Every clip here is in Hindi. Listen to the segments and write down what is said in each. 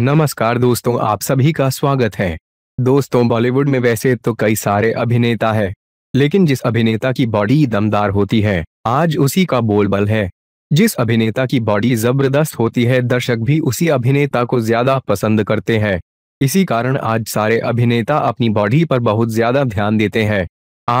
नमस्कार दोस्तों आप सभी का स्वागत है दोस्तों बॉलीवुड में वैसे तो कई सारे अभिनेता है लेकिन जिस अभिनेता की बॉडी दमदार होती है आज उसी का बोलबल है जिस अभिनेता की बॉडी जबरदस्त होती है दर्शक भी उसी अभिनेता को ज्यादा पसंद करते हैं इसी कारण आज सारे अभिनेता अपनी बॉडी पर बहुत ज्यादा ध्यान देते हैं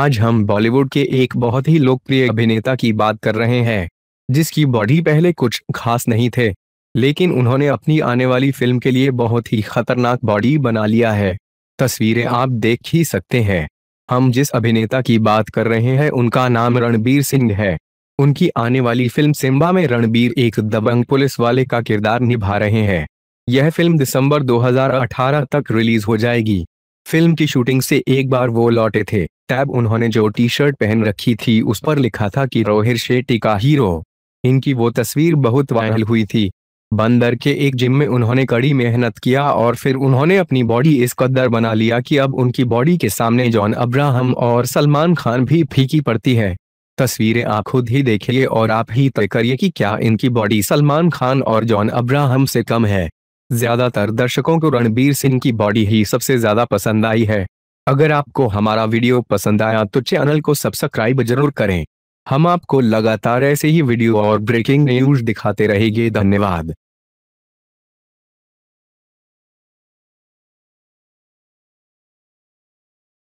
आज हम बॉलीवुड के एक बहुत ही लोकप्रिय अभिनेता की बात कर रहे हैं जिसकी बॉडी पहले कुछ खास नहीं थे लेकिन उन्होंने अपनी आने वाली फिल्म के लिए बहुत ही खतरनाक बॉडी बना लिया है तस्वीरें आप देख ही सकते हैं हम जिस अभिनेता की बात कर रहे हैं उनका नाम रणबीर सिंह है उनकी आने वाली फिल्म सिम्बा में रणबीर एक दबंग पुलिस वाले का किरदार निभा रहे हैं यह फिल्म दिसंबर 2018 तक रिलीज हो जाएगी फिल्म की शूटिंग से एक बार वो लौटे थे तब उन्होंने जो टी शर्ट पहन रखी थी उस पर लिखा था कि रोहिर शेट्टी का हीरो इनकी वो तस्वीर बहुत वायरल हुई थी बंदर के एक जिम में उन्होंने कड़ी मेहनत किया और फिर उन्होंने अपनी बॉडी इस कदर बना लिया कि अब उनकी बॉडी के सामने जॉन अब्राहम और सलमान खान भी फीकी पड़ती है तस्वीरें आप खुद ही देखिए और आप ही तय करिए कि क्या इनकी बॉडी सलमान खान और जॉन अब्राहम से कम है ज्यादातर दर्शकों को रणबीर सिंह की बॉडी ही सबसे ज्यादा पसंद आई है अगर आपको हमारा वीडियो पसंद आया तो चैनल को सब्सक्राइब जरूर करें हम आपको लगातार ऐसे ही वीडियो और ब्रेकिंग न्यूज दिखाते रहेंगे धन्यवाद